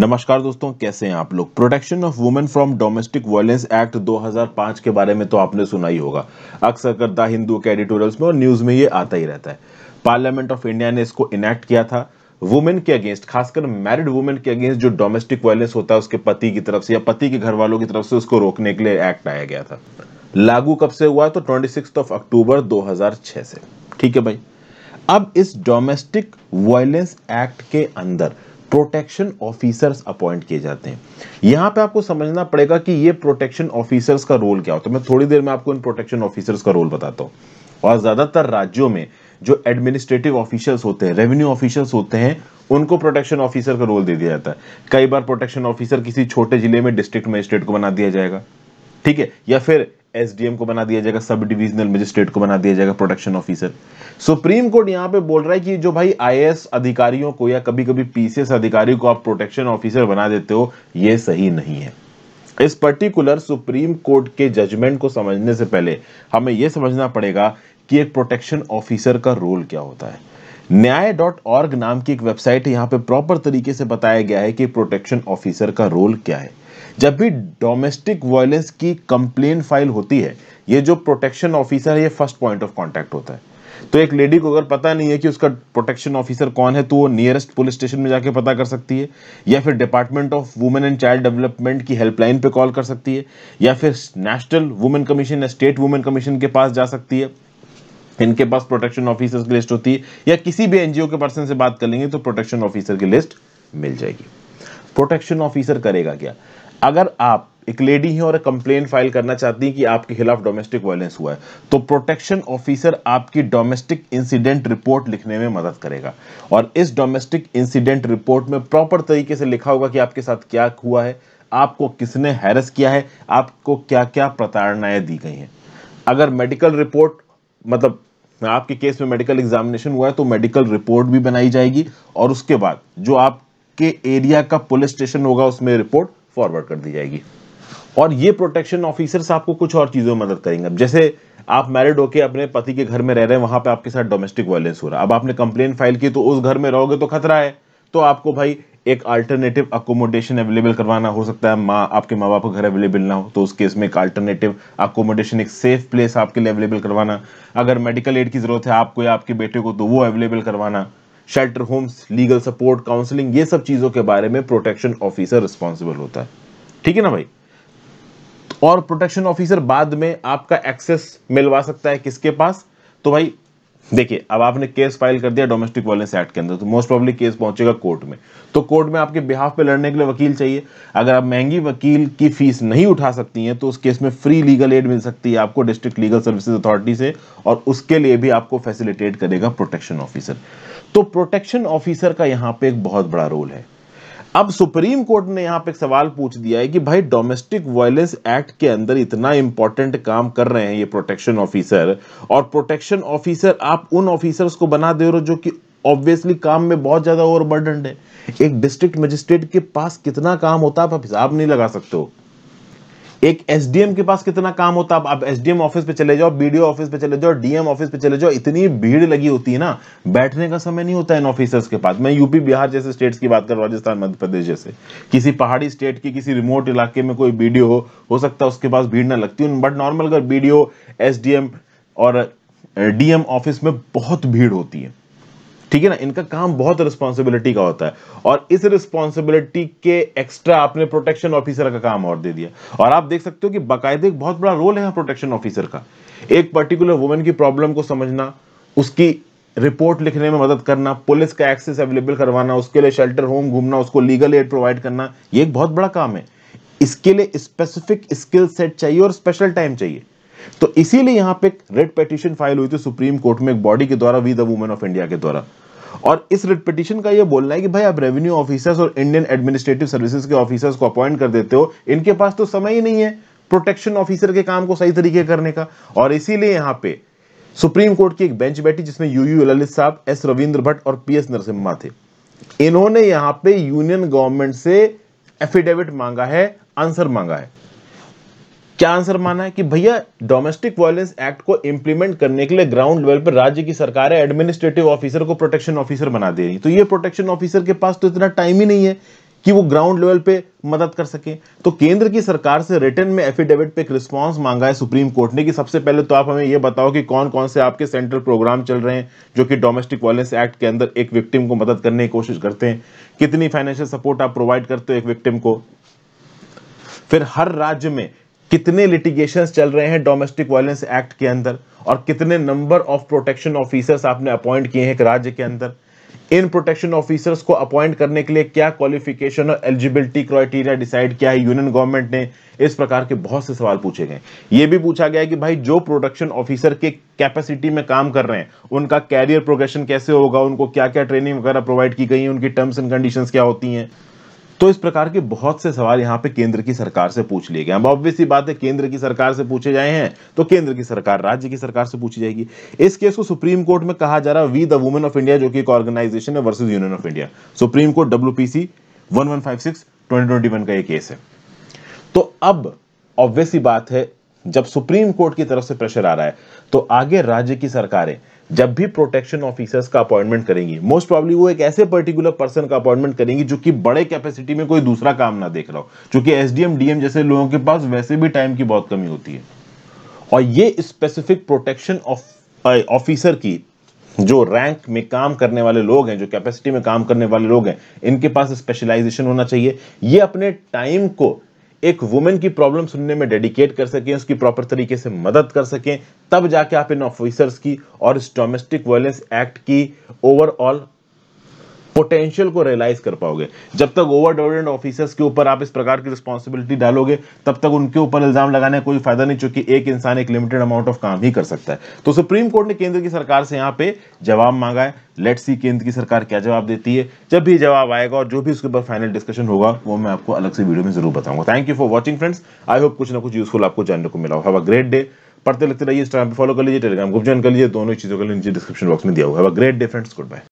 नमस्कार दोस्तों कैसे हैं आप लोग protection of women from domestic violence act 2005 के बारे में तो आपने सुना ही होगा अक्सर कर द हिंदू के एडिटोरियल्स में और न्यूज़ में ये आता ही रहता है पार्लियामेंट ऑफ इंडिया ने इसको इनैक्ट किया था वुमेन के अगेंस्ट खासकर मैरिड वुमेन के अगेंस्ट जो डोमेस्टिक वायलेंस होता है उसके पति की तरफ से या पति के घर वालों की तरफ से उसको रोकने के लिए एक्ट आया गया था लागू कब से हुआ तो ट्वेंटी ऑफ अक्टूबर दो से ठीक है भाई अब इस डोमेस्टिक वायलेंस एक्ट के अंदर प्रोटेक्शन ऑफिसर्स अपॉइंट किए जाते हैं यहाँ पे आपको समझना पड़ेगा कि ये प्रोटेक्शन ऑफिसर्स का रोल क्या होता है मैं थोड़ी देर में आपको इन प्रोटेक्शन ऑफिसर्स का रोल बताता हूं और ज़्यादातर राज्यों में जो एडमिनिस्ट्रेटिव ऑफिसर्स होते हैं रेवेन्यू ऑफिसर्स होते हैं उनको प्रोटेक्शन ऑफिसर का रोल दे दिया जाता है कई बार प्रोटेक्शन ऑफिसर किसी छोटे जिले में डिस्ट्रिक्ट मजिस्ट्रेट को बना दिया जाएगा ठीक है या फिर एसडीएम को बना दिया जाएगा सब डिविजनल मजिस्ट्रेट को बना दिया जाएगा प्रोटेक्शन ऑफिसर सुप्रीम कोर्ट यहाँ पे बोल रहा है कि जो भाई आईएएस अधिकारियों को या कभी कभी पीसीएस अधिकारी को आप प्रोटेक्शन ऑफिसर बना देते हो यह सही नहीं है इस पर्टिकुलर सुप्रीम कोर्ट के जजमेंट को समझने से पहले हमें यह समझना पड़ेगा कि एक प्रोटेक्शन ऑफिसर का रोल क्या होता है न्याय डॉट ऑर्ग नाम की एक वेबसाइट है यहाँ पे प्रॉपर तरीके से बताया गया है कि प्रोटेक्शन ऑफिसर का रोल क्या है जब भी डोमेस्टिक वायलेंस की कंप्लेन फाइल होती है ये जो प्रोटेक्शन ऑफिसर है ये फर्स्ट पॉइंट ऑफ कॉन्टैक्ट होता है तो एक लेडी को अगर पता नहीं है कि उसका प्रोटेक्शन ऑफिसर कौन है तो वो नियरेस्ट पुलिस स्टेशन में जाके पता कर सकती है या फिर department of women and child development की हेल्पलाइन पे कॉल कर सकती है या फिर नेशनल वुमेन कमीशन या स्टेट वुमेन कमीशन के पास जा सकती है इनके पास प्रोटेक्शन ऑफिसर्स की लिस्ट होती है या किसी भी एनजीओ के पर्सन से बात कर लेंगे तो प्रोटेक्शन ऑफिसर की लिस्ट मिल जाएगी प्रोटेक्शन ऑफिसर करेगा क्या अगर आप एक लेडी हैं और कंप्लेन फाइल करना चाहती हैं कि आपके खिलाफ डोमेस्टिक वायलेंस हुआ है तो प्रोटेक्शन ऑफिसर आपकी डोमेस्टिक इंसिडेंट रिपोर्ट लिखने में मदद करेगा और इस डोमेस्टिक इंसिडेंट रिपोर्ट में प्रॉपर तरीके से लिखा होगा कि आपके साथ क्या हुआ है आपको किसने हैरस किया है आपको क्या क्या प्रताड़नाएं दी गई हैं अगर मेडिकल रिपोर्ट मतलब आपके केस में मेडिकल एग्जामिनेशन हुआ है तो मेडिकल रिपोर्ट भी बनाई जाएगी और उसके बाद जो आपके एरिया का पुलिस स्टेशन होगा उसमें रिपोर्ट फॉरवर्ड कर दी जाएगी और ये प्रोटेक्शन ऑफिसर्स आपको कुछ और चीज़ों में मदद करेंगे जैसे आप मैरिड होके अपने पति के घर में रह रहे हैं वहां पे आपके साथ डोमेस्टिक वायलेंस हो रहा है अब आपने कंप्लेन फाइल की तो उस घर में रहोगे तो खतरा है तो आपको भाई एक अल्टरनेटिव अकोमोडेशन अवेलेबल करवाना हो सकता है माँ आपके माँ बाप का घर अवेलेबल ना हो तो उस केस में एक अल्टरनेटिव अकोमोडेशन एक सेफ प्लेस आपके लिए अवेलेबल करवाना अगर मेडिकल एड की ज़रूरत है आपको या आपके बेटे को तो वो अवेलेबल करवाना shelter homes legal support counselling ये सब चीज़ों के बारे में प्रोटेक्शन ऑफिसर रिस्पॉन्सिबल होता है ठीक है ना भाई और प्रोटेक्शन ऑफिसर बाद में आपका एक्सेस मिलवा सकता है किसके पास तो भाई देखिए अब आपने केस फाइल कर दिया डोमेस्टिक वायलेंस एक्ट के अंदर तो मोस्ट प्रॉब्ली केस पहुंचेगा कोर्ट में तो कोर्ट में आपके बिहाफ पे लड़ने के लिए वकील चाहिए अगर आप महंगी वकील की फीस नहीं उठा सकती हैं तो उस केस में फ्री लीगल एड मिल सकती है आपको डिस्ट्रिक्ट लीगल सर्विसेज अथॉरिटी से और उसके लिए भी आपको फैसिलिटेट करेगा प्रोटेक्शन ऑफिसर तो प्रोटेक्शन ऑफिसर का यहाँ पे एक बहुत बड़ा रोल है अब सुप्रीम कोर्ट ने यहां पे सवाल पूछ दिया है कि भाई डोमेस्टिक वायलेंस एक्ट के अंदर इतना इंपॉर्टेंट काम कर रहे हैं ये प्रोटेक्शन ऑफिसर और प्रोटेक्शन ऑफिसर आप उन ऑफिसर्स को बना दे रहे हो जो कि ऑब्वियसली काम में बहुत ज्यादा ओवरबर्डन है एक डिस्ट्रिक्ट मजिस्ट्रेट के पास कितना काम होता है आप हिसाब नहीं लगा सकते हो एक एसडीएम के पास कितना काम होता है आप एसडीएम ऑफिस पे चले जाओ बीडीओ ऑफिस पे चले जाओ डीएम ऑफिस पे चले जाओ इतनी भीड़ लगी होती है ना बैठने का समय नहीं होता इन ऑफिसर्स के पास मैं यूपी बिहार जैसे स्टेट्स की बात कर राजस्थान मध्य प्रदेश जैसे किसी पहाड़ी स्टेट के किसी रिमोट इलाके में कोई बीडीओ हो, हो सकता है उसके पास भीड़ ना लगती बट नॉर्मल अगर बीडीओ एसडीएम और डीएम ऑफिस में बहुत भीड़ होती है ठीक है ना इनका काम बहुत रिस्पॉन्सिबिलिटी का होता है और इस रिस्पॉन्सिबिलिटी के एक्स्ट्रा आपने प्रोटेक्शन ऑफिसर का काम और दे दिया और आप देख सकते हो कि बाकायदे बहुत बड़ा रोल है यहाँ प्रोटेक्शन ऑफिसर का एक पर्टिकुलर वुमेन की प्रॉब्लम को समझना उसकी रिपोर्ट लिखने में मदद करना पुलिस का एक्सेस अवेलेबल करवाना उसके लिए शेल्टर होम घूमना उसको लीगल एड प्रोवाइड करना ये एक बहुत बड़ा काम है इसके लिए स्पेसिफिक स्किल सेट चाहिए और स्पेशल टाइम चाहिए तो इसीलिए यहां पे रेड पेटिशन फाइल हुई थी सुप्रीम कोर्ट में एक बॉडी के द्वारा We the Women of India के द्वारा और इस रिट पिटिशन का ये बोलना है कि भाई आप रेवेन्यू ऑफिसर्स और इंडियन एडमिनिस्ट्रेटिव सर्विसेज के ऑफिसर्स को अपॉइंट कर देते हो इनके पास तो समय ही नहीं है प्रोटेक्शन ऑफिसर के काम को सही तरीके करने का और इसीलिए यहाँ पे सुप्रीम कोर्ट की एक बेंच बैठी जिसमें यू यू ललित साहब एस रविंद्र भट्ट और पी एस नरसिम्हा थे इन्होंने यहाँ पे यूनियन गवर्नमेंट से एफिडेविट मांगा है आंसर मांगा है क्या आंसर माना है कि भैया डोमेस्टिक वायलेंस एक्ट को इंप्लीमेंट करने के लिए ग्राउंड लेवल पर राज्य की सरकार है एडमिनिस्ट्रेटिव ऑफिसर को प्रोटेक्शन ऑफिसर बना दे रही तो ये प्रोटेक्शन ऑफिसर के पास तो इतना टाइम ही नहीं है कि वो ग्राउंड लेवल पे मदद कर सके तो केंद्र की सरकार से रिटर्न में एफिडेविट पे एक रिस्पॉन्स मांगा है सुप्रीम कोर्ट ने कि सबसे पहले तो आप हमें ये बताओ कि कौन कौन से आपके सेंट्रल प्रोग्राम चल रहे हैं जो कि डोमेस्टिक वायलेंस एक्ट के अंदर एक विक्टिम को मदद करने की कोशिश करते हैं कितनी फाइनेंशियल सपोर्ट आप प्रोवाइड करते हो एक विक्टिम को फिर हर राज्य में कितने लिटिगेशन चल रहे हैं डोमेस्टिक वायलेंस एक्ट के अंदर और कितने नंबर ऑफ प्रोटेक्शन ऑफिसर्स आपने अपॉइंट किए हैं एक राज्य के अंदर इन प्रोटेक्शन ऑफिसर्स को अपॉइंट करने के लिए क्या क्वालिफिकेशन और एलिजिबिलिटी क्राइटेरिया डिसाइड किया है यूनियन गवर्नमेंट ने इस प्रकार के बहुत से सवाल पूछे गए ये भी पूछा गया कि भाई जो प्रोटेक्शन ऑफिसर के कैपेसिटी में काम कर रहे हैं उनका कैरियर प्रोग्रेशन कैसे होगा उनको क्या क्या ट्रेनिंग वगैरह प्रोवाइड की गई है उनकी टर्म्स एंड कंडीशन क्या होती हैं तो इस प्रकार के बहुत से सवाल यहाँ पे केंद्र की सरकार से पूछ लिए गए अब ऑब्वियसली बात है केंद्र की सरकार से पूछे जाए हैं तो केंद्र की सरकार राज्य की सरकार से पूछी जाएगी इस केस को सुप्रीम कोर्ट में कहा जा रहा है We the Women of India जो कि एक ऑर्गेनाइजेशन है versus Union of India Supreme Court W P C one one five six twenty twenty one का यह केस है तो अब ऑब्वियसली बात है जब सुप्रीम कोर्ट की तरफ से प्रेशर आ रहा है तो आगे राज्य की सरकारें जब भी प्रोटेक्शन ऑफिसर्स का अपॉइंटमेंट करेंगी मोस्ट प्रॉब्ली वो एक ऐसे पर्टिकुलर पर्सन का अपॉइंटमेंट करेंगी जो कि बड़े कैपेसिटी में कोई दूसरा काम ना देख रहा हो क्योंकि एसडीएम डीएम जैसे लोगों के पास वैसे भी टाइम की बहुत कमी होती है और ये स्पेसिफिक प्रोटेक्शन ऑफिसर की जो रैंक में काम करने वाले लोग हैं जो कैपेसिटी में काम करने वाले लोग हैं इनके पास स्पेशलाइजेशन होना चाहिए ये अपने टाइम को एक वुमेन की प्रॉब्लम सुनने में डेडिकेट कर सकें उसकी प्रॉपर तरीके से मदद कर सकें तब जाके आप इन ऑफिसर्स की और इस डोमेस्टिक वायलेंस एक्ट की ओवरऑल पोटेंशियल को रियलाइज कर पाओगे जब तक ओवर डोमिनेंट ऑफिसर्स के ऊपर आप इस प्रकार की रिस्पॉन्सिबिलिटी डालोगे तब तक उनके ऊपर इल्जाम लगाने कोई फायदा नहीं चूंकि एक इंसान एक लिमिटेड अमाउंट ऑफ काम ही कर सकता है तो सुप्रीम कोर्ट ने केंद्र की सरकार से यहाँ पे जवाब मांगा है लेट सी केंद्र की सरकार क्या जवाब देती है जब भी जवाब आएगा और जो भी उसके ऊपर फाइनल डिस्कशन होगा वो मैं आपको अलग से वीडियो में जरूर बताऊंगा thank you for watching friends I hope कुछ ना कुछ यूजफुल आपको जानने को मिला हो अ ग्रेट डे पढ़ते लिखते रहिए इंस्टाग्राम पर फॉलो कर लीजिए टेलीग्राम ग्रुप ज्वाइन कर लीजिए दोनों चीजों के लिए नीचे डिस्क्रिप्शन बॉक्स में दिया हुआ है great day friends good bye